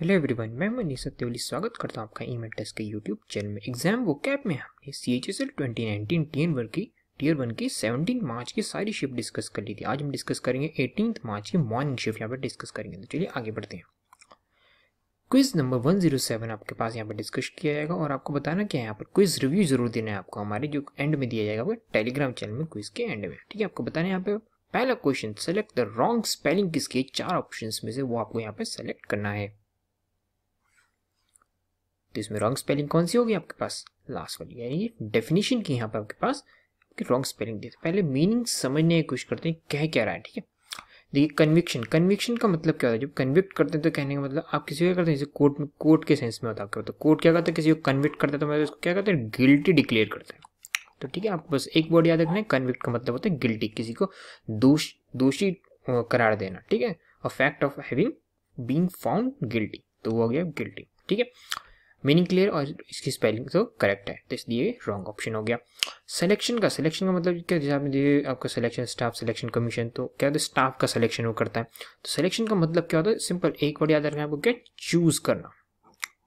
hello everyone मैं निशा सत्यवली स्वागत करता हूं आपका ईमेल टेस्ट के यूट्यूब चैनल में एग्जाम वो कैप में हमने C H S L twenty nineteen की टीयर वन की सेवनटीन मार्च की सारी शिफ्ट डिस्कस कर ली थी आज हम डिस्कस करेंगे एटीन मार्च की मॉर्निंग शिफ्ट यहां पर डिस्कस करेंगे तो चलिए आगे बढ़ते हैं quiz number one zero seven आपके पास यहाँ पर डिस्कस किया जाएगा और आपको बताना क्या है यहाँ पर क्विज रिव्यू जरूर देना है आपको हमारे जो एंड में दिया जाएगा वो टेलीग्राम चैनल में क्विज के एंड में ठीक है आपको बताना यहाँ पे पहला question select the wrong spelling किसके चार ऑप्शन में से वो आपको यहाँ पे सेलेक्ट करना है तो इसमें रॉन्ग स्पेलिंग कौन सी होगी आपके पास लास्ट वाली यानी डेफिनेशन की यहाँ पर आपके पास आपकी रॉन्ग स्पेलिंग दी पहले मीनिंग समझने की कोशिश करते हैं कह क्या रहा है ठीक है देखिए कन्विक्शन कन्विक्शन का मतलब क्या होता है जब कन्विक्ट करते हैं तो कहने का मतलब आप किसी को क्या करते हैं जैसे कोर्ट में कोर्ट के सेंस में होता है तो कोर्ट क्या करता है किसी को कन्विक्ट करता है तो मतलब उसको क्या करते हैं गिल्टी डिक्लेयर करते हैं तो ठीक है आप बस एक वर्ड याद रखना है कन्विक्ट का मतलब होता है गिल्टी किसी को दोष दोषी करार देना ठीक है a fact of having being found guilty तो वो हो गया गिल्टी ठीक है मीनिंग क्लियर और इसकी स्पेलिंग तो करेक्ट है तो इसलिए रॉन्ग ऑप्शन हो गया सिलेक्शन का सिलेक्शन का मतलब क्या जैसे आपने दिए आपका सिलेक्शन स्टाफ सिलेक्शन कमीशन तो क्या होता है स्टाफ का सिलेक्शन वो करता है तो सिलेक्शन का मतलब क्या होता है सिंपल एक बड़ी याद रखना आपको क्या चूज़ करना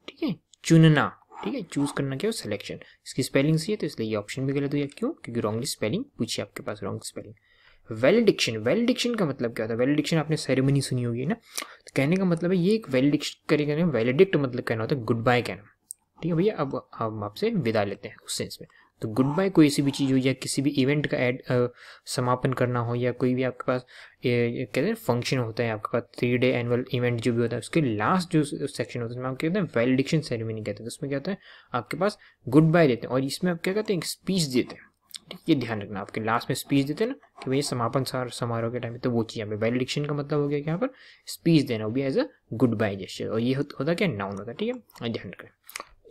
ठीक है चुनना ठीक है चूज़ करना क्या हो सिलेक्शन इसकी स्पेलिंग सही है तो इसलिए ये ऑप्शन भी गलत हो गया क्यों क्योंकि रॉन्गली स्पेलिंग पूछिए आपके पास रॉन्ग स्पेलिंग वेलिडिक्शन वेलिडिक्शन का मतलब क्या होता है वेलडिक्शन आपने सेरेमनी सुनी होगी ना तो कहने का मतलब है ये एक करेगा ना वेलिडिक्ट मतलब कहना होता है गुड बाय कहना ठीक है भैया अब हम आपसे विदा लेते हैं उस सेंस में तो गुड बाय कोई सी भी चीज़ हो या किसी भी इवेंट का एड समापन करना हो या कोई भी आपके पास कहते हैं फंक्शन होता है आपके पास थ्री डे एनुअल इवेंट जो भी होता है उसके लास्ट जो सेक्शन होता है उसमें आप कहते हैं वेलडिक्शन सेरेमनी कहते हैं तो उसमें क्या होता है आपके पास गुड बाय देते हैं और इसमें आप क्या कहते हैं एक स्पीच देते हैं ये ध्यान रखना आपके लास्ट में स्पीच देते ना कि भाई समापन सार समारोह के टाइम तो वो चीज़ यहाँ पे वेलिडिक्शन का मतलब हो गया यहाँ पर स्पीच देना वो भी as a goodbye gesture और ये होता क्या नाउन होता है ठीक है ध्यान रखना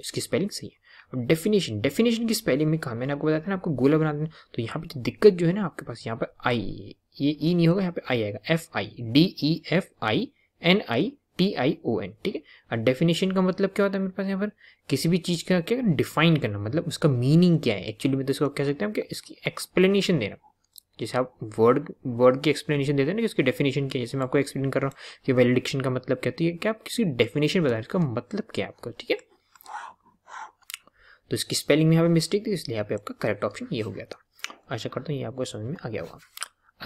इसकी स्पेलिंग सही है डेफिनेशन डेफिनेशन की स्पेलिंग में कहा मैंने आपको बताया था ना आपको गोला बना देना तो यहाँ पे तो दिक्कत जो है ना आपके पास यहाँ पर आई ये ई e नहीं होगा यहाँ पे आई आएगा F I D E F I N I T I O N ठीक है और डेफिनेशन का मतलब क्या होता है मेरे पास यहाँ पर किसी भी चीज़ का क्या डिफाइन करना मतलब उसका मीनिंग क्या है एक्चुअली मैं तो इसको कह सकते हैं कि इसकी एक्सप्लेनेशन देना जैसे आप वर्ड वर्ड की एक्सप्लेनेशन देते हैं ना कि उसकी डेफिनेशन क्या है जैसे मैं आपको एक्सप्लेन कर रहा हूँ कि वेलिडिक्शन का मतलब क्या है कि आप किसी डेफिनेशन बता रहे इसका मतलब क्या है आपको ठीक है तो इसकी स्पेलिंग में यहाँ पर मिस्टेक थी इसलिए यहाँ पे आपका करेक्ट ऑप्शन ये हो गया था आशा करता हूँ ये आपको समझ में आ गया होगा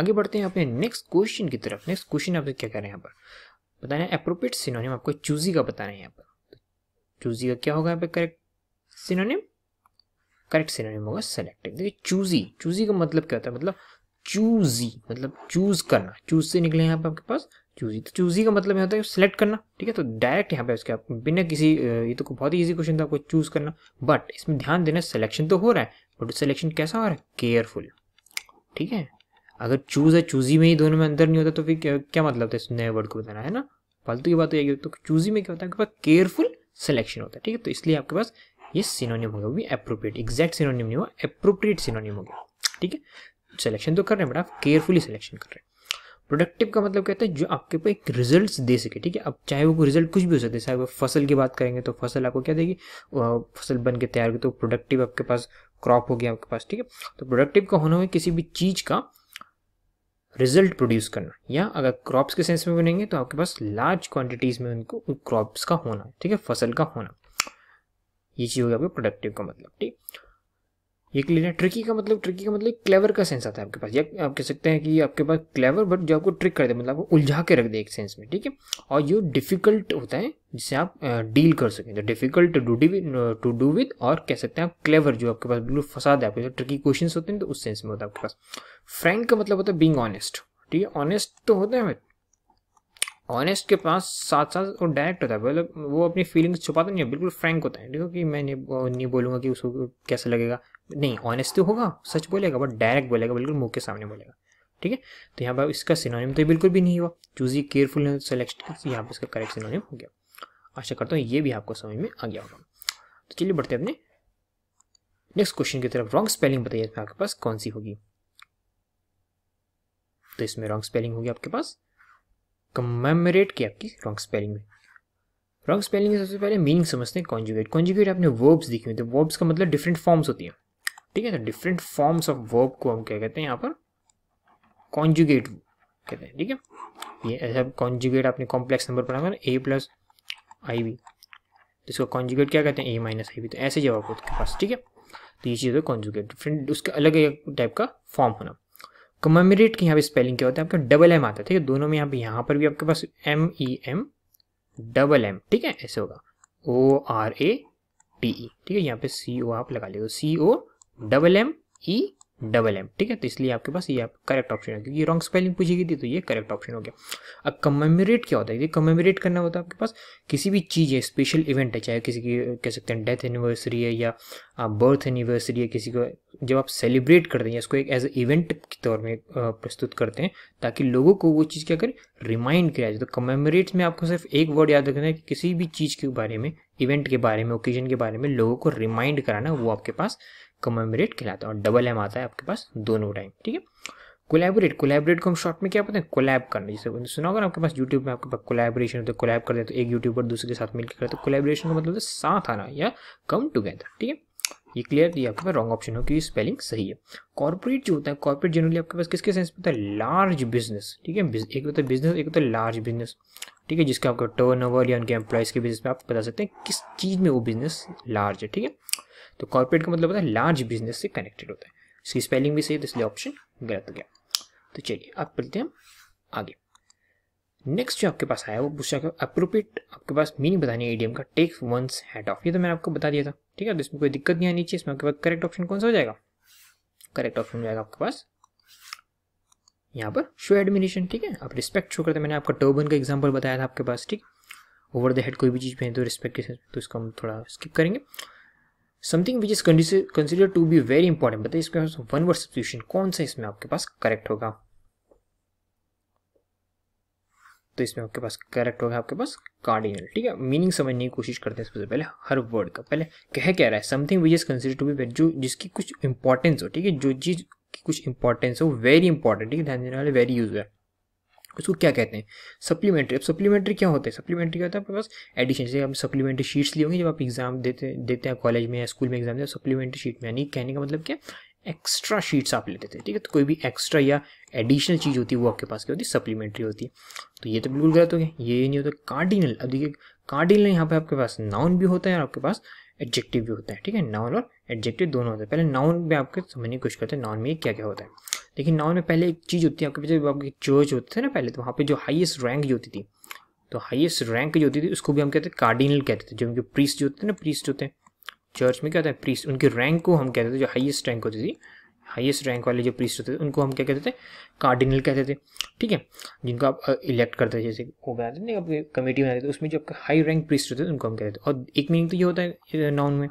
आगे बढ़ते हैं अपने नेक्स्ट क्वेश्चन की तरफ नेक्स्ट क्वेश्चन आपसे क्या कह रहे हैं यहाँ पर बताना है अप्रोप्रिएट सिनोनिम आपको चूजी का बताना है यहाँ पर चूजी तो का क्या होगा यहाँ पर करेक्ट सिनोनिम करेक्ट सिनोनिम होगा सेलेक्टिव देखिए चूजी चूजी का मतलब क्या होता है मतलब चूजी मतलब चूज करना चूज से निकले यहाँ पर आपके पास चूजी तो चूजी का मतलब होता है सिलेक्ट करना ठीक है तो डायरेक्ट यहाँ पे उसके आप बिना किसी ये तो बहुत ही ईजी क्वेश्चन था आपको चूज करना बट इसमें ध्यान देना सिलेक्शन तो हो रहा है बट सिलेक्शन कैसा हो रहा है केयरफुल ठीक है अगर चूज़ है चूज़ी में ही दोनों में अंतर नहीं होता तो फिर क्या, क्या मतलब था इस नए वर्ड को बताना है ना फालतू की बात तो चूज़ी में क्या होता है आपके पास केयरफुल सिलेक्शन होता है ठीक है तो इसलिए आपके पास ये सिनोनियम होगा गया भी अप्रोप्रिएट एग्जैक्ट सिनोनियम नहीं हुआ अप्रोप्रिएट सिनोनियम हो गया ठीक है सिलेक्शन तो कर रहे हैं बट आप केयरफुली सिलेक्शन कर रहे हैं प्रोडक्टिव का मतलब कहता है जो आपके पास एक रिजल्ट दे सके ठीक है अब चाहे वो रिजल्ट कुछ भी हो सकता है चाहे वो फसल की बात करेंगे तो फसल आपको क्या देगी फसल बन के तैयार होगी तो प्रोडक्टिव आपके पास क्रॉप हो गया आपके पास ठीक है तो प्रोडक्टिव का होना हुआ किसी भी चीज़ का रिजल्ट प्रोड्यूस करना या अगर क्रॉप्स के सेंस में बनेंगे तो आपके पास लार्ज क्वांटिटीज में उनको क्रॉप्स का होना ठीक है फसल का होना ये चीज़ होगी आपके प्रोडक्टिव का मतलब ठीक ये क्लियर है ट्रिकी का मतलब ट्रिकी का मतलब क्लेवर का सेंस आता है आपके पास या आप कह सकते हैं कि आपके पास क्लेवर बट जो आपको ट्रिक कर दे मतलब आपको उलझा के रख दे एक सेंस में ठीक है और ये डिफिकल्ट होता है जिससे आप डील कर सकें तो difficult to D to do with और कह सकते हैं आप क्लेवर जो आपके पास बिल्कुल फसाद है आपके ट्रिकी क्वेश्चन होते हैं तो उस सेंस में होता है आपके पास फ्रेंक का मतलब होता है बींग ऑनेस्ट ठीक है ऑनेस्ट तो होता है ऑनेस्ट के पास साथ साथ वो डायरेक्ट होता है मतलब वो अपनी फीलिंग्स छुपाता नहीं है बिल्कुल फ्रैंक होता है ठीक है कि मैं नहीं, बोलूंगा बोलूँगा कि उसको कैसा लगेगा नहीं ऑनेस्ट तो होगा सच बोलेगा बट डायरेक्ट बोलेगा बिल्कुल मुंह के सामने बोलेगा ठीक है तो यहाँ पर इसका सिनोनिम तो बिल्कुल भी नहीं हुआ चूजी केयरफुल सेलेक्ट यहाँ पर इसका करेक्ट सिनोनिम हो गया आशा करता हूँ ये भी आपको समझ में आ गया होगा तो चलिए बढ़ते अपने नेक्स्ट क्वेश्चन की तरफ रॉन्ग स्पेलिंग बताइए इसमें तो आपके पास कौन सी होगी तो इसमें रॉन्ग स्पेलिंग होगी आपके पास कमेमोरेट की आपकी रॉन्ग स्पेलिंग में रॉन्ग स्पेलिंग में सबसे पहले मीनिंग समझते हैं कॉन्जुगेट कॉन्जुगेट आपने वर्ब्स दिखे हुए थे वर्ब्स का मतलब डिफरेंट फॉर्म्स होती हैं ठीक है तो डिफरेंट फॉर्म्स ऑफ वर्ब को हम क्या कहते हैं यहाँ पर कॉन्जुगेट कहते हैं ठीक है ये ऐसा कॉन्जुगेट आपने कॉम्प्लेक्स नंबर पढ़ा ए प्लस आई वी तो इसको कॉन्जुगेट क्या कहते हैं ए माइनस आई वी तो ऐसे जवाब आपके पास ठीक है तो ये चीज़ है कॉन्जुगेट डिफरेंट उसके अलग टाइप का फॉर्म होना कमेमरेट की यहाँ पे स्पेलिंग क्या होता है आपका डबल एम आता है ठीक है दोनों में यहाँ पे यहाँ पर भी आपके पास M E M double M ठीक है ऐसे होगा O R A T E ठीक है यहाँ पे सी ओ आप लगा लेगा C O double M E double M ठीक है तो इसलिए आपके पास ये आप करेक्ट ऑप्शन है क्योंकि रॉन्ग स्पेलिंग पूछी गई थी तो ये करेक्ट ऑप्शन हो गया अब कमेमोरेट क्या होता है कमेमोरेट करना होता है आपके पास किसी भी चीज़ है स्पेशल इवेंट है चाहे किसी की कह सकते हैं डेथ एनिवर्सरी है या बर्थ एनिवर्सरी है किसी को जब आप सेलिब्रेट करते हैं इसको एक एज ए इवेंट के तौर में प्रस्तुत करते हैं ताकि लोगों को वो चीज़ क्या करें रिमाइंड किया जाए तो कमेमोरेट में आपको सिर्फ एक वर्ड याद रखना है कि किसी भी चीज़ के बारे में इवेंट के बारे में ओकेजन के बारे में लोगों को रिमाइंड कराना वो आपके पास कमेमोरेट कहलाता है और डबल एम आता है आपके पास दोनों टाइम ठीक है कोलैबोरेट कोलैबोरेट को हम शॉर्ट में क्या बोलते हैं कोलैब करना जैसे सुना होगा आपके पास यूट्यूब में आपके पास कोलैबोरेशन होता है कोलैब करते हैं तो एक यूट्यूबर दूसरे के साथ मिलकर करते हैं कोलैबोरेशन तो का मतलब साथ आना या कम टुगेदर ठीक है ये क्लियर ये आपके पास रॉन्ग ऑप्शन हो क्योंकि स्पेलिंग सही है कॉर्पोरेट जो होता है कॉर्पोरेट जनरली आपके पास किसके सेंस में होता है लार्ज बिजनेस ठीक है एक होता है बिजनेस एक होता है लार्ज बिजनेस ठीक है जिसका आपका ओवर या उनके एम्प्लॉयज के बिजनेस में आप बता सकते हैं किस चीज़ में वो बिजनेस लार्ज है ठीक है तो कॉर्पोरेट का मतलब होता है लार्ज बिजनेस से कनेक्टेड होता है इसकी स्पेलिंग भी सही तो इसलिए ऑप्शन गलत हो गया तो चलिए अब बोलते हैं आगे नेक्स्ट जो आपके पास आया वो पूछा अप्रोप्रिएट आपके पास मीनिंग बताने एडीएम का टेक वंस हैट ऑफ ये तो मैंने आपको बता दिया था ठीक है तो इसमें कोई दिक्कत नहीं आनी चाहिए इसमें आपके पास करेक्ट ऑप्शन कौन सा हो जाएगा करेक्ट ऑप्शन हो जाएगा आपके पास यहाँ पर शो एडमिनेशन ठीक है आप रिस्पेक्ट शो करते हैं मैंने आपका टर्बन का एग्जाम्पल बताया था आपके पास ठीक ओवर द हेड कोई भी चीज़ है तो रिस्पेक्ट के साथ तो इसको हम थोड़ा स्किप करेंगे something which is consider to be very important बताइए इसके पास वन वर्ड सब्सिट्यूशन कौन सा इसमें आपके पास करेक्ट होगा तो इसमें आपके पास करेक्ट होगा आपके पास कार्डिनल ठीक है मीनिंग समझने की कोशिश करते हैं सबसे पहले हर वर्ड का पहले कह कह रहा है something which is consider to be very जो जिसकी कुछ इंपॉर्टेंस हो ठीक है जो चीज़ की कुछ इंपॉर्टेंस हो वेरी इंपॉर्टेंट ठीक है ध्यान देने वाले वेरी यूज है उसको क्या कहते हैं सप्लीमेंट्री अब सप्लीमेंट्री क्या होता है सप्लीमेंट्री क्या होता है आपके पास एडिशन जैसे आप सप्लीमेंट्री शीट्स लिए होंगे जब आप एग्जाम देते देते हैं कॉलेज में या स्कूल में एग्जाम देते सप्लीमेंट्री शीट में यानी कहने का मतलब क्या एक्स्ट्रा शीट्स आप लेते थे ठीक है तो कोई भी एक्स्ट्रा या एडिशनल चीज़ होती है वो आपके पास क्या होती है सप्लीमेंट्री होती है तो ये तो बिल्कुल गलत हो गया ये नहीं होता कार्डिनल अब देखिए कार्डिनल यहाँ पे आपके पास नाउन भी होता है और आपके पास एडजेक्टिव भी होता है ठीक है नाउन और एडजेक्टिव दोनों होते हैं पहले नाउन में आपके समझने की कोशिश करते हैं नाउन में क्या क्या होता है देखिए नाउन में पहले एक चीज़ होती है आपके पास आपके चर्च होते थे ना पहले तो वहाँ पर जो हाइएस्ट रैंक जो होती थी तो हाइएस्ट रैंक जो होती थी उसको भी हम कहते हैं कार्डिनल कहते थे जो उनके प्रीस्ट जो होते हैं ना प्रीस्ट होते हैं चर्च में क्या होता है प्रीस्ट उनकी रैंक को हम कहते थे जो हाईएस्ट रैंक होती थी हाईएस्ट रैंक वाले जो प्रीस्ट होते थे उनको हम क्या कहते थे कार्डिनल कहते थे ठीक है जिनको आप इलेक्ट करते थे जैसे वो बनाते थे ना कमेटी बनाते थे तो उसमें जो आपका हाई रैंक प्रीस्ट होते थे उनको हम कहते थे और एक मीनिंग तो ये होता है नाउन में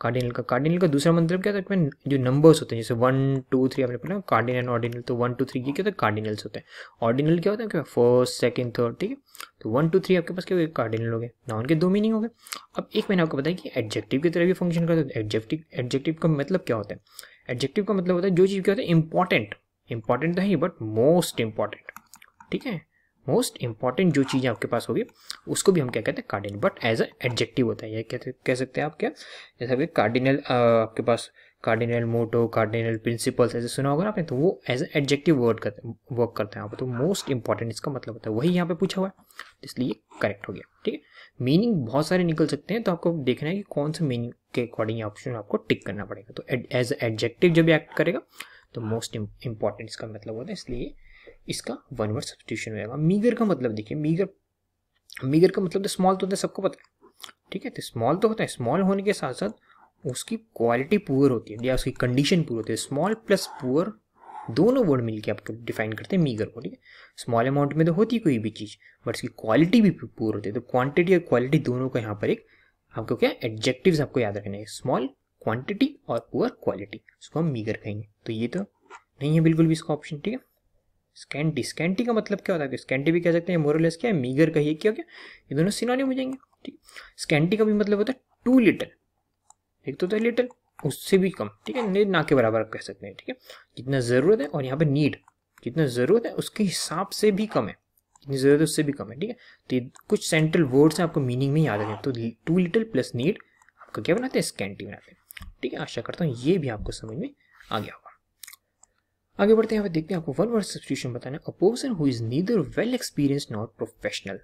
कार्डिनल का कार्डिनल का दूसरा मतलब क्या होता है जो नंबर्स होते हैं जैसे वन टू थ्री आपने पढ़ा कार्डिनल एंड ऑर्डिनल तो वन टू थ्री ये क्या होता है कार्डिनल्स होते हैं ऑर्डिनल क्या होता है फर्स्ट सेकंड थर्ड ठीक है तो वन टू थ्री आपके पास क्या कार्डिनल हो गए ना उनके दो मीनिंग हो गए अब एक मैंने आपको बताया कि एडजेक्टिव की तरह भी फंक्शन करते हैं एडजेक्टिव एडजेक्टिव का मतलब क्या होता है एडजेक्टिव का मतलब होता है जो चीज़ क्या होता है इंपॉर्टेंट इंपॉर्टेंट तो है बट मोस्ट इंपॉर्टेंट ठीक है मोस्ट इंपॉर्टेंट जो चीज़ें आपके पास होगी उसको भी हम क्या कहते हैं cardinal but as a adjective होता है ये कह सकते हैं आप क्या जैसे कि कार्डिनल आपके पास कार्डिनल मोटो कार्डिनल प्रिंसिपल्स ऐसे सुना होगा ना आपने तो वो एज एडजेक्टिव वर्ड करते वर्क करते हैं आप तो मोस्ट इंपॉर्टेंट इसका मतलब होता है वही यहाँ पे पूछा हुआ है इसलिए करेक्ट हो गया ठीक है मीनिंग बहुत सारे निकल सकते हैं तो आपको देखना है कि कौन सा मीनिंग के अकॉर्डिंग ऑप्शन आपको टिक करना पड़ेगा तो एज एडजेक्टिव जब एक्ट करेगा तो मोस्ट इंपॉर्टेंट इसका मतलब होता है इसलिए इसका वन वर्ड सब्सिट्यूशन होगा मीगर का मतलब देखिए मीगर मीगर का मतलब तो स्मॉल तो होता है सबको पता है ठीक है तो स्मॉल तो होता है स्मॉल होने के साथ साथ उसकी क्वालिटी पुअर होती है या उसकी कंडीशन पुअर होती है स्मॉल प्लस पुअर दोनों वर्ड मिलकर आपको डिफाइन करते हैं मीगर को ठीक है स्मॉल अमाउंट में तो होती है कोई भी चीज़ बट उसकी क्वालिटी भी पुअर होती है तो क्वान्टिटी और क्वालिटी दोनों का यहाँ पर एक आपको क्या एडजेक्टिव आपको याद रखने हैं स्मॉल क्वांटिटी और पुअर क्वालिटी उसको हम मीगर कहेंगे तो ये तो नहीं है बिल्कुल भी इसका ऑप्शन ठीक है स्कैंटी स्कैंटी का मतलब क्या होता है स्कैंटी भी कह सकते हैं मोरलेस क्या है मीगर कहिए क्या क्या ये दोनों सिनोनिम हो जाएंगे ठीक स्कैंटी का भी मतलब होता है टू लिटल एक तो होता लीटर लिटल उससे भी कम ठीक है ना के बराबर कह सकते हैं ठीक है जितना ज़रूरत है और यहाँ पर नीड जितना ज़रूरत है उसके हिसाब से भी कम है जितनी ज़रूरत है उससे भी कम है ठीक है तो कुछ सेंट्रल वर्ड्स हैं आपको मीनिंग में याद रखें तो टू लिटल प्लस नीड आपका क्या बनाते हैं स्कैंटी बनाते हैं ठीक है आशा करता हूँ ये भी आपको समझ में आ गया होगा आगे बढ़ते हैं देखते हैं आपको वन वर्ड सब्सिट्यूशन बताना a person who is neither well experience nor professional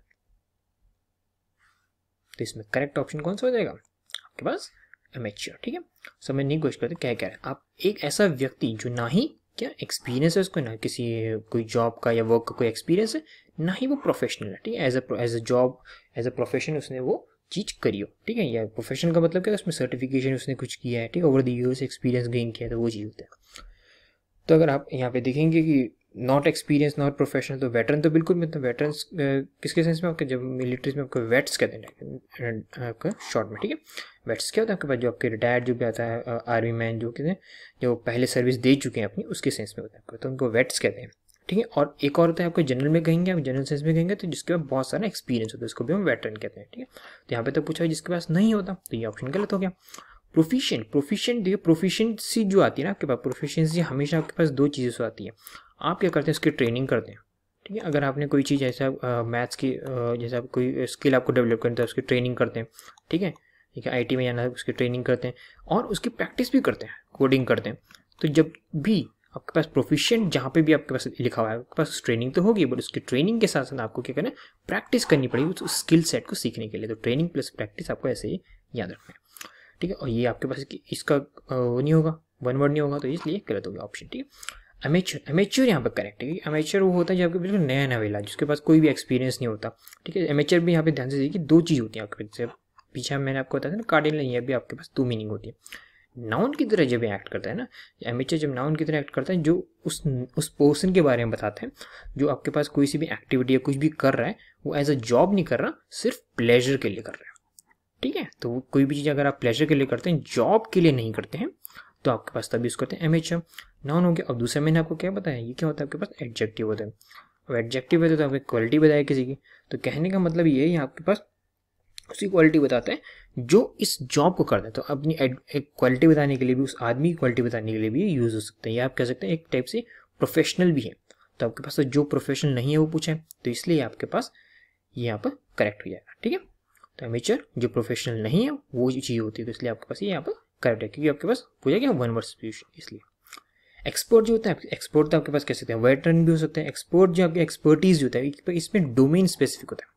तो इसमें करेक्ट ऑप्शन कौन सा हो जाएगा आपके पास एमेच्योर ठीक है सो मैं नहीं क्वेश्चन करता क्या कह रहा है आप एक ऐसा व्यक्ति जो ना ही क्या एक्सपीरियंस है उसको ना किसी कोई जॉब का या वर्क का कोई एक्सपीरियंस है ना ही वो प्रोफेशनल है ठीक है as as a job as a profession उसने वो चीज़ करी हो ठीक है या प्रोफेशन का मतलब क्या है उसमें सर्टिफिकेशन उसने कुछ किया है ठीक है over the years experience gain किया है तो वो चीज़ होता है तो अगर आप यहाँ पे देखेंगे कि नॉट एक्सपीरियंस नॉट प्रोफेशनल तो वेटरन तो बिल्कुल मतलब वेटरन किसके सेंस में आपके जब मिलिट्रीज में आपको वेट्स कहते हैं आपका शॉर्ट में ठीक है वेट्स क्या होता है आपके पास जो आपके रिटायर्ड जो भी आता है आर्मी मैन जो कहते हैं जो पहले सर्विस दे चुके हैं अपनी उसके सेंस में होता है तो उनको वेट्स कहते हैं ठीक है और एक और होता है आपको जनरल में कहेंगे आप जनरल सेंस में कहेंगे तो जिसके पास बहुत सारा एक्सपीरियंस होता है उसको भी हम वेटरन कहते हैं ठीक है तो यहाँ पे तो पूछा जिसके पास नहीं होता तो ये ऑप्शन गलत हो गया प्रोफिशियंट प्रोफिशियंट देखिए प्रोफिशियंसी जो आती है ना आपके पास प्रोफिशियंसी हमेशा आपके पास दो चीज़ें से आती है आप क्या करते हैं उसकी ट्रेनिंग करते हैं ठीक है अगर आपने कोई चीज़ ऐसा मैथ्स की जैसा कोई स्किल आपको डेवलप करनी है तो उसकी ट्रेनिंग करते हैं ठीक है ठीक है आई में जाना है उसकी ट्रेनिंग करते हैं और उसकी प्रैक्टिस भी करते हैं कोडिंग करते हैं तो जब भी आपके पास प्रोफिशियंट जहाँ पे भी आपके पास लिखा हुआ है आपके पास ट्रेनिंग तो होगी बट उसकी ट्रेनिंग के साथ साथ आपको क्या करना है प्रैक्टिस करनी पड़ेगी उस स्किल सेट को सीखने के लिए तो ट्रेनिंग प्लस प्रैक्टिस आपको ऐसे ही याद रखना है ठीक है और ये आपके पास इसका वो नहीं होगा वन वर्ड नहीं होगा तो इसलिए गलत होगा ऑप्शन ठीक है अमेचर अमेचर यहाँ पर करेक्ट है अमेचर वो होता है जो आपके बिल्कुल नया नवेला जिसके पास कोई भी एक्सपीरियंस नहीं होता ठीक है अमेचर भी यहाँ पे ध्यान से देखिए दो चीज़ होती है आपके पास जब पीछे मैंने आपको बताया था ना कार्डिनल ये भी आपके पास दो मीनिंग होती है नाउन की तरह जब एक्ट करता है ना अमेचर जब नाउन की तरह एक्ट करता है जो उस उस पर्सन के बारे में बताते हैं जो आपके पास कोई सी भी एक्टिविटी या कुछ भी कर रहा है वो एज अ जॉब नहीं कर रहा सिर्फ प्लेजर के लिए कर रहा है ठीक है तो कोई भी चीज़ अगर आप प्लेजर के लिए करते हैं जॉब के लिए नहीं करते हैं तो आपके पास तब यूज़ करते हैं एम एच नॉन हो गया अब दूसरा मैंने आपको क्या बताया ये क्या होता है आपके पास एडजेक्टिव होता है अब एडजेक्टिव होते है तो आपकी क्वालिटी बताया किसी की तो कहने का मतलब ये है आपके पास उसी क्वालिटी बताते हैं जो इस जॉब को करता है तो अपनी क्वालिटी बताने के लिए भी उस आदमी की क्वालिटी बताने के लिए भी यूज़ हो सकते हैं या आप कह सकते हैं एक टाइप से प्रोफेशनल भी है तो आपके पास तो जो प्रोफेशनल नहीं है वो पूछें तो इसलिए आपके पास ये यहाँ पर करेक्ट हो जाएगा ठीक है तो अमेचर जो प्रोफेशनल नहीं है वो चाहिए होती है तो इसलिए आपके पास ये यहाँ पर करेक्ट है क्योंकि आपके पास पूछा गया वन वर्ड सब्सिट्यूशन इसलिए एक्सपर्ट जो होता है एक्सपोर्ट तो आपके पास कह सकते हैं वेटरन भी हो सकते हैं एक्सपोर्ट जो आपके एक्सपर्टीज होता है इसमें डोमेन स्पेसिफिक होता है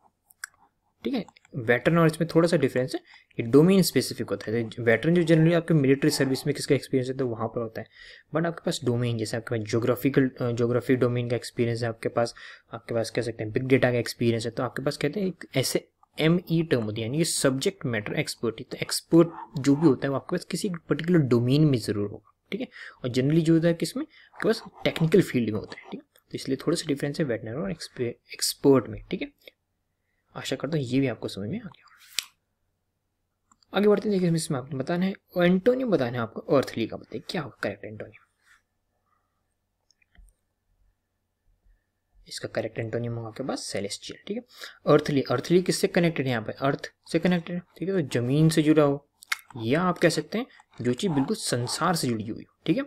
ठीक है वेटरन और इसमें थोड़ा सा डिफरेंस है ये डोमेन स्पेसिफिक होता है तो वेटरन जो जनरली आपके मिलिट्री सर्विस में किसका एक्सपीरियंस होता है वहाँ पर होता है बट आपके पास डोमेन जैसे आपके पास जोग्राफिकल जोग्राफी डोमेन का एक्सपीरियंस है आपके पास आपके पास कह सकते हैं बिग डेटा का एक्सपीरियंस है तो आपके पास कहते हैं एक ऐसे एम ई टर्म होती है यानी सब्जेक्ट मैटर एक्सपर्ट तो एक्सपर्ट जो भी होता है वो आपके पास किसी पर्टिकुलर डोमेन में ज़रूर होगा ठीक है और जनरली जो होता है किसमें आपके पास टेक्निकल फील्ड में होता है ठीक है तो इसलिए थोड़ा सा डिफरेंस है वेटनर और एक्सपर्ट में ठीक है आशा करता हूँ ये भी आपको समझ में आ गया आगे बढ़ते हैं देखिए इसमें आपको बताना है एंटोनियम बताना है आपको अर्थली का बताइए क्या होगा करेक्ट एंटोनियम इसका करेक्ट एंटोनियम होगा आपके पास सेलेस्टियल ठीक है अर्थली अर्थली किससे कनेक्टेड है यहाँ पे अर्थ से कनेक्टेड है ठीक है तो जमीन से जुड़ा हो या आप कह सकते हैं जो चीज़ बिल्कुल संसार से जुड़ी हुई हो ठीक है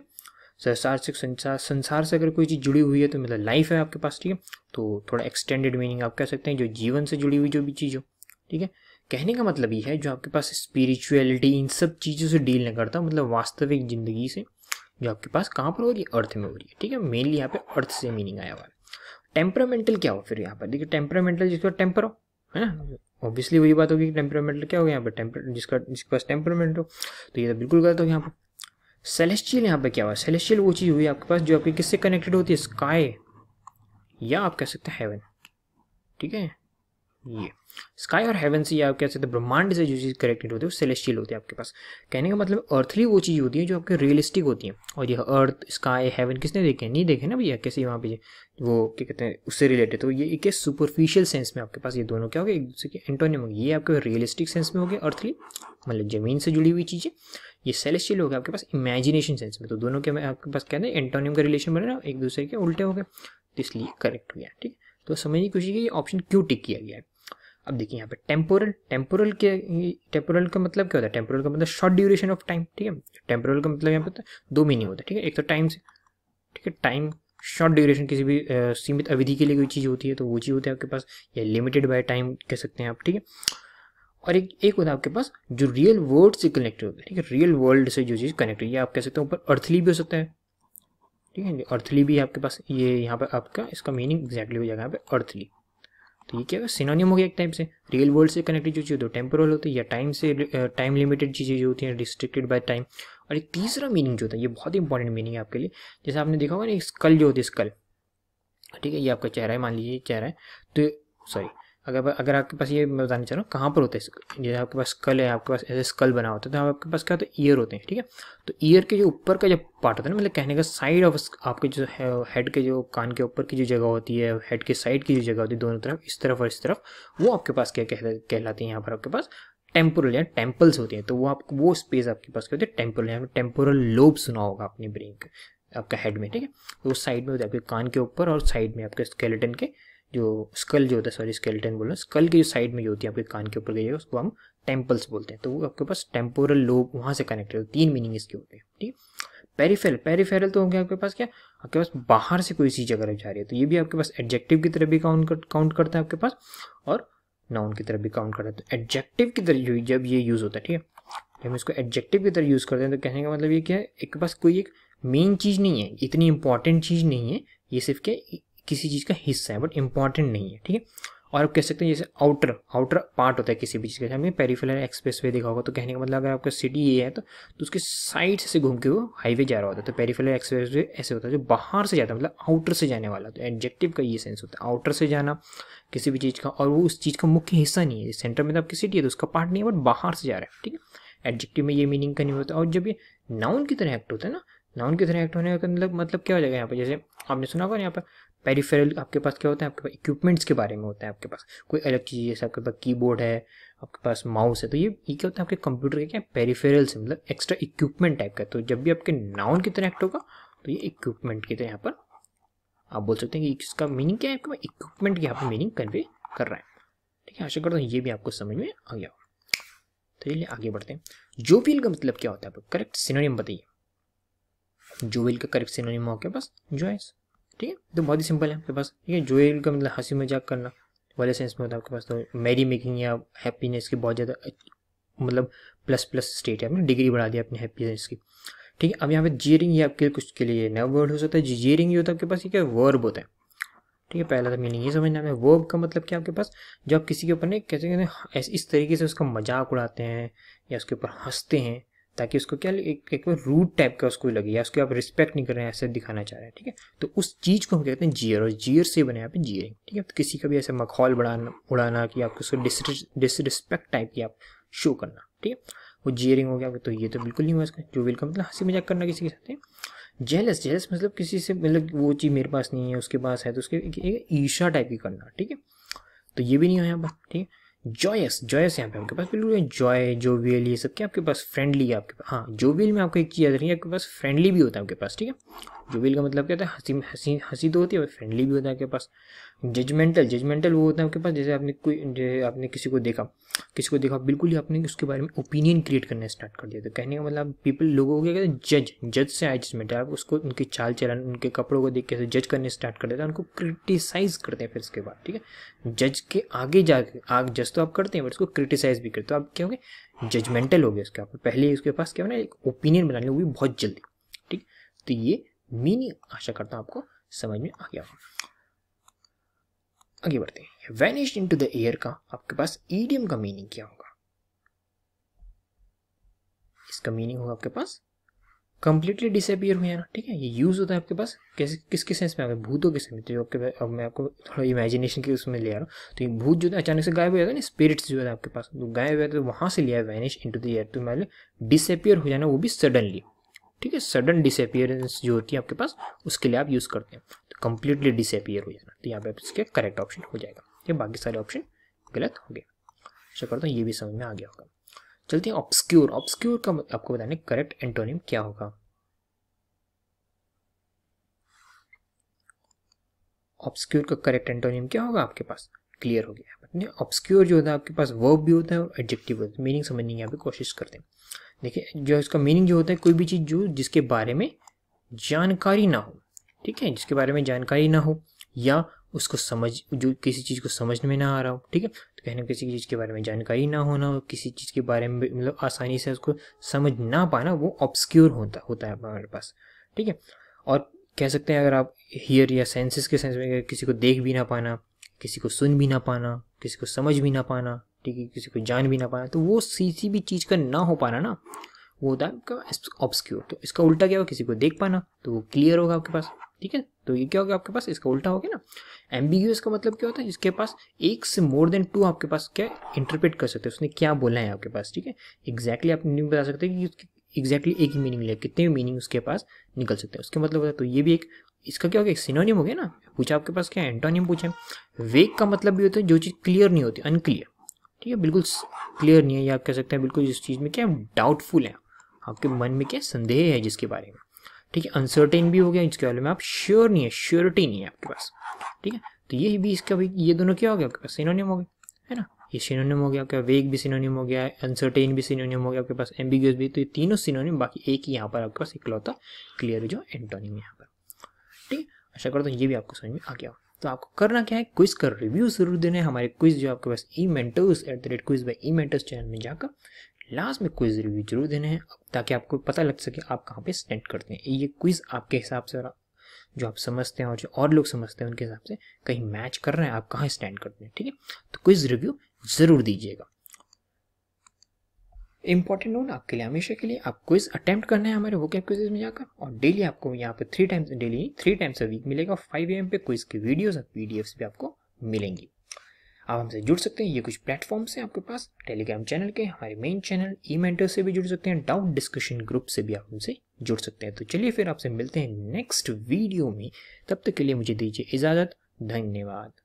संसार से संसार संसार से अगर कोई चीज़ जुड़ी हुई है तो मतलब लाइफ है आपके पास ठीक है तो थोड़ा एक्सटेंडेड मीनिंग आप कह सकते हैं जो जीवन से जुड़ी हुई जो भी चीज़ हो ठीक है कहने का मतलब ये है जो आपके पास स्पिरिचुअलिटी इन सब चीज़ों से डील नहीं करता मतलब वास्तविक ज़िंदगी से जो आपके पास कहाँ पर हो रही है अर्थ में हो रही है ठीक है मेनली यहाँ पे अर्थ से मीनिंग आया हुआ है टेम्परामेंटल क्या हो फिर यहाँ पर देखिए टेम्परामेंटल जिसके पास टेम्पर हो है ना ऑब्वियसली वही बात होगी कि टेम्परामेंटल क्या हो यहाँ पर टेम्पर जिसका जिसके पास टेम्परामेंट हो तो ये तो बिल्कुल गलत हो यहाँ पर सेलेस्टियल यहाँ पर क्या हुआ सेलेस्टियल वो चीज़ हुई आपके पास जो आपकी किससे कनेक्टेड होती है स्काई या आप कह सकते हैं हेवन ठीक है ये स्काई और हेवन से ये आप कह सकते हैं ब्रह्मांड से जो चीज़ कनेक्टेड होती है वो सेलेस्टियल होती है आपके पास कहने का मतलब अर्थली वो चीज़ होती है जो आपके रियलिस्टिक होती है और यह अर्थ स्काई हेवन किसने देखे नहीं देखे ना भैया कैसे वहाँ पे वो क्या कहते हैं उससे रिलेटेड तो ये एक सुपरफिशियल सेंस में आपके पास ये दोनों क्या हो गया एक दूसरे के एंटोनियम होगी ये आपके रियलिस्टिक सेंस में हो गए अर्थली मतलब ज़मीन से जुड़ी हुई चीज़ें ये सेलेस्टियल हो गया आपके पास इमेजिनेशन सेंस में तो दोनों के आपके पास क्या है एंटोनियम का रिलेशन बने ना एक दूसरे के उल्टे हो गए तो इसलिए करेक्ट हो गया ठीक है तो समझने की कोशिश की ऑप्शन क्यों टिक किया गया है अब देखिए यहाँ पे टेम्पोरल टेम्पोरल के टेम्पोरल का मतलब क्या होता है टेम्पोरल का मतलब शॉर्ट ड्यूरेशन ऑफ टाइम ठीक है टेम्पोरल का मतलब यहाँ पे तो दो मीनिंग होता है ठीक है एक तो टाइम से ठीक है टाइम शॉर्ट ड्यूरेशन किसी भी आ, सीमित अवधि के लिए कोई चीज़ होती है तो वो चीज़ होती है आपके पास या लिमिटेड बाय टाइम कह सकते हैं आप ठीक है और एक एक होता है आपके पास जो रियल वर्ल्ड से कनेक्टेड होता है ठीक है रियल वर्ल्ड से जो चीज़ कनेक्टेड है आप कह सकते हैं ऊपर अर्थली भी हो सकता है ठीक है अर्थली भी आपके पास ये यहाँ पर आपका इसका मीनिंग एग्जैक्टली हो जाएगा यहाँ पर अर्थली तो ये क्या होगा हो गया एक टाइप से रियल वर्ल्ड से कनेक्टेड जो चीज़ होती है टेम्पोरल होती है या टाइम से टाइम लिमिटेड चीज़ें जो होती हैं रिस्ट्रिक्टेड बाय टाइम और एक तीसरा मीनिंग जो होता है ये बहुत इंपॉर्टेंट मीनिंग है आपके लिए जैसे आपने देखा होगा ना स्कल जो होती है स्कल ठीक है ये आपका चेहरा है मान लीजिए चेहरा है तो सॉरी अगर अगर आपके पास ये मैं बताना चाह रहा हूँ कहाँ पर होता है जैसे आपके पास स्कल है आपके पास ऐसे स्कल बना होता है तो आपके पास क्या होता है ईयर होते हैं ठीक है तो ईयर के जो ऊपर का जो पार्ट होता है ना मतलब कहने का साइड ऑफ आपके जो हेड के जो कान के ऊपर की जो जगह होती है हेड के साइड की जो जगह होती है दोनों तरफ इस तरफ और इस तरफ वो आपके पास क्या कहलाती है यहाँ पर आपके पास टेम्पोरल या टेम्पल्स होती हैं तो वो आपको वो स्पेस आपके पास क्या होती है टेम्पोरल या टेम्पोरल लोब सुना होगा अपनी ब्रेन के आपका हेड में ठीक है तो साइड में होता है आपके कान के ऊपर और साइड में आपके स्केलेटन के जो स्कल जो होता है सॉरी स्केल्टन बोलना स्कल की जो साइड में जो होती है आपके कान के ऊपर गई है उसको हम टेम्पल्स बोलते हैं तो वो आपके पास टेम्पोरल लोब वहाँ से कनेक्टेड है तीन मीनिंग इसके होते हैं ठीक पेरीफेरल पेरीफेरल तो होंगे आपके पास क्या आपके पास बाहर से कोई सी जगह जा रही है तो ये भी आपके पास एडजेक्टिव की तरह भी काउंट कर, काउंट करता है आपके पास और नाउन की तरह भी काउंट करता है तो एडजेक्टिव की तरह जब ये यूज़ होता है ठीक है हम इसको एडजेक्टिव की तरह यूज़ करते हैं तो कहने का मतलब ये क्या है एक पास कोई एक मेन चीज़ नहीं है इतनी इंपॉर्टेंट चीज़ नहीं है ये सिर्फ क्या किसी चीज़ का हिस्सा है बट इंपॉर्टेंट नहीं है ठीक है और आप कह सकते हैं जैसे आउटर आउटर पार्ट होता है किसी भी चीज़ का हमें पेरीफिलर एक्सप्रेस वे देखा होगा तो कहने का मतलब अगर आपका सिटी ये है तो, तो उसके साइड से घूम के वो हाईवे जा रहा होता है तो पेरीफिलर एक्सप्रेस वे ऐसे होता है जो बाहर से जाता है मतलब आउटर से जाने वाला तो एडजेक्टिव का ये सेंस होता है आउटर से जाना किसी भी चीज़ का और वो उस चीज़ का मुख्य हिस्सा नहीं है सेंटर में तो आपकी सिटी है तो उसका पार्ट नहीं है बट बाहर से जा रहा है ठीक है एडजेक्टिव में ये मीनिंग का नहीं होता और जब ये नाउन की तरह एक्ट होता है ना नाउन की तरह एक्ट होने का मतलब मतलब क्या हो जाएगा यहाँ पर जैसे आपने सुना होगा यहाँ पर पेरीफेरल आपके पास क्या होता है आपके पास इक्विपमेंट्स के बारे में होता है आपके पास कोई अलग चीज़ जैसे आपके पास कीबोर्ड है आपके पास माउस है तो ये ये क्या होता है आपके कंप्यूटर के क्या पेरीफेरल से मतलब एक्स्ट्रा इक्विपमेंट टाइप का तो जब भी आपके नाउन की तरह एक्ट होगा तो ये इक्विपमेंट की तरह यहाँ पर आप बोल सकते हैं कि इसका मीनिंग क्या है आपके पास इक्विपमेंट की यहाँ पर मीनिंग कन्वे कर रहा है ठीक है आशा करता हूँ ये भी आपको समझ में आ गया तो चलिए आगे बढ़ते हैं जो जोविल का मतलब क्या होता है करेक्ट सिनोनियम बताइए जोविल का करेक्ट सिनोनियम हो क्या बस जॉयस ठीक है तो बहुत ही सिंपल है आपके पास ठीक है जोयल का मतलब हंसी मजाक करना वाले सेंस में होता है आपके पास तो मेरी मेकिंग या हैप्पीनेस की बहुत ज़्यादा मतलब प्लस प्लस स्टेट है आपने डिग्री बढ़ा दी अपनी हैप्पीनेस की ठीक है अब यहाँ पे जियरिंग या आपके कुछ के लिए नया वर्ड हो सकता है जियरिंग ये होता है आपके पास ये क्या वर्ब होता है ठीक है पहला तो मीनिंग ये समझना है वर्ब का मतलब क्या आपके पास जो आप किसी के ऊपर नहीं कहते हैं इस तरीके से उसका मजाक उड़ाते हैं या उसके ऊपर हंसते हैं ताकि उसको क्या एक, एक रूट टाइप का उसको लगे या उसके आप रिस्पेक्ट नहीं कर रहे हैं ऐसे दिखाना चाह रहे हैं ठीक है तो उस चीज़ को हम कहते हैं जियर और जियर से बने आप जियरिंग ठीक है तो किसी का भी ऐसा मखौल बढ़ाना उड़ाना कि आपको उसको डिसरिस्पेक्ट टाइप की आप शो करना ठीक है वो जियरिंग हो गया तो ये तो बिल्कुल नहीं हुआ इसका जो वेलकम मतलब हंसी मजाक करना किसी के साथ जेलस जेलस मतलब किसी से मतलब वो चीज़ मेरे पास नहीं है उसके पास है तो उसके ईशा ईर्षा टाइप की करना ठीक है तो ये भी नहीं हो यहाँ पर ठीक है जॉयस जॉयस यहाँ पे आपके पास बिल्कुल जॉय जोवियल ये सब क्या आपके पास फ्रेंडली है आपके पास हाँ जोवियल में आपको एक चीज़ याद रही है आपके पास फ्रेंडली भी होता है आपके पास ठीक है जोवियल का मतलब क्या होता है हंसी हंसी हंसी तो होती है फ्रेंडली भी होता है आपके पास जजमेंटल जजमेंटल वो होता है आपके पास जैसे आपने कोई आपने किसी को देखा किसी को देखा बिल्कुल ही आपने उसके बारे में ओपिनियन क्रिएट करना स्टार्ट कर दिया तो कहने का मतलब पीपल लोगों को क्या कहते हैं जज जज से आए जजमेंट आप उसको उनकी चाल चलन उनके कपड़ों को देख के जज करने स्टार्ट कर देते हैं उनको क्रिटिसाइज करते हैं फिर उसके बाद ठीक है जज के आगे जाके आग जज तो आप करते हैं बट उसको क्रिटिसाइज भी करते हो तो आप क्या होंगे जजमेंटल हो गया उसके आप पहले उसके पास क्या होना एक ओपिनियन बनाने होगी बहुत जल्दी ठीक तो ये मीनिंग आशा करता हूँ आपको समझ में आ गया होगा आगे बढ़ते हैं इन टू द एयर का आपके पास ईडियम का मीनिंग क्या होगा इसका मीनिंग होगा आपके पास कंप्लीटली डिसअपियर हुए ना ठीक है ये यूज होता है आपके पास कैसे किसके सेंस में आगे भूतों के सेंस में तो जो आपके अब मैं आपको थोड़ा इमेजिनेशन के उसमें ले आ रहा हूँ तो ये भूत जो है अचानक से गायब हो जाता है ना स्पिरिट्स जो है आपके पास तो गायब हो जाए तो वहाँ से लिया है vanish into the air तो मैं डिसअपियर हो जाना वो भी सडनली ठीक है सडन डिसअपियरेंस जो होती है आपके पास उसके लिए आप यूज़ करते हैं तो कंप्लीटली डिसअपियर हो जाना तो यहाँ पे इसके करेक्ट ऑप्शन हो जाएगा ये बाकी सारे ऑप्शन गलत हो गए अच्छा करता हूँ ये भी समझ में आ गया होगा चलते हैं ऑब्सक्योर ऑब्सक्योर का मतलब आपको बताने करेक्ट एंटोनियम क्या होगा ऑब्सक्योर का करेक्ट एंटोनियम क्या होगा आपके पास क्लियर हो गया ऑब्सक्योर जो होता है आपके पास वर्ब भी होता है और एडजेक्टिव होता है मीनिंग समझने की यहाँ पे कोशिश करते हैं देखिए जो इसका मीनिंग जो होता है कोई भी चीज़ जो जिसके बारे में जानकारी ना हो ठीक है जिसके बारे में जानकारी ना हो या उसको समझ जो किसी चीज़ को समझ में ना आ रहा हो ठीक है तो कहने किसी चीज़ के बारे में जानकारी ना होना हो किसी चीज़ के बारे में मतलब आसानी से उसको समझ ना पाना वो ऑब्सक्योर होता होता है हमारे पास ठीक है और कह सकते हैं अगर आप हियर या सेंसेस के सेंस में किसी को देख भी ना पाना किसी को सुन भी ना पाना किसी को समझ भी ना पाना ठीक है किसी को जान भी ना पाना तो वो किसी भी चीज़ का ना हो पाना ना वो होता है आपका ऑब्सक्योर तो इसका उल्टा क्या होगा किसी को देख पाना तो वो क्लियर होगा आपके पास ठीक है तो ये क्या होगा आपके पास इसका उल्टा हो गया ना एम्बिग्यूस का मतलब क्या होता है जिसके पास एक से मोर देन टू आपके पास क्या इंटरप्रेट कर सकते हैं उसने क्या बोला है आपके पास ठीक है एग्जैक्टली आप नहीं बता सकते कि एग्जैक्टली एक ही मीनिंग ले कितने मीनिंग उसके पास निकल सकते हैं उसके मतलब होता है तो ये भी एक इसका क्या होगा एक सिनोनियम हो गया ना पूछा आपके पास क्या एंटोनियम पूछे वेक का मतलब भी होता है जो चीज़ क्लियर नहीं होती अनक्लियर ठीक है बिल्कुल क्लियर नहीं है या आप कह सकते हैं बिल्कुल इस चीज़ में क्या डाउटफुल हैं आपके मन में क्या संदेह है जिसके बारे में ठीक है अनसर्टेन भी हो गया इसके बारे में आप श्योर नहीं है श्योरिटी नहीं है आपके पास ठीक है तो ये भी इसका भी ये दोनों क्या हो गया आपके पास सिनोनियम हो गया है ना ये सिनोनियम हो गया आपका वेग भी सिनोनियम हो गया अनसर्टेन भी सिनोनियम हो गया आपके पास एम्बिगियस भी तो ये तीनों सिनोनियम बाकी एक ही यहाँ पर आपके पास इकलौता क्लियर जो एंटोनियम यहाँ पर ठीक है आशा करता हूँ ये भी आपको समझ में आ गया तो आपको करना क्या है क्विज का रिव्यू जरूर देना है हमारे क्विज जो आपके पास E mentors at the rate quiz by E mentors channel में जाकर लास्ट में क्विज रिव्यू जरूर देने हैं ताकि आपको पता लग सके आप कहाँ पे स्टैंड करते हैं ये क्विज आपके हिसाब से जो आप समझते हैं और जो और लोग समझते हैं उनके हिसाब से कहीं मैच कर रहे हैं आप कहाँ स्टैंड करते हैं ठीक है तो क्विज रिव्यू ज़रूर दीजिएगा इंपॉर्टेंट हो ना आपके लिए हमेशा के लिए आप क्विज अटेम्प्ट करना है हमारे वो कैप क्विज में जाकर और डेली आपको यहाँ पे three times daily three times a week मिलेगा फाइव एम पे क्विज की वीडियोस और पी भी आपको मिलेंगी आप हमसे जुड़ सकते हैं ये कुछ प्लेटफॉर्म्स हैं आपके पास टेलीग्राम चैनल के हमारे मेन चैनल ई मेंटर से भी जुड़ सकते हैं डाउट डिस्कशन ग्रुप से भी आप हमसे जुड़ सकते हैं तो चलिए फिर आपसे मिलते हैं नेक्स्ट वीडियो में तब तक के लिए मुझे दीजिए इजाज़त धन्यवाद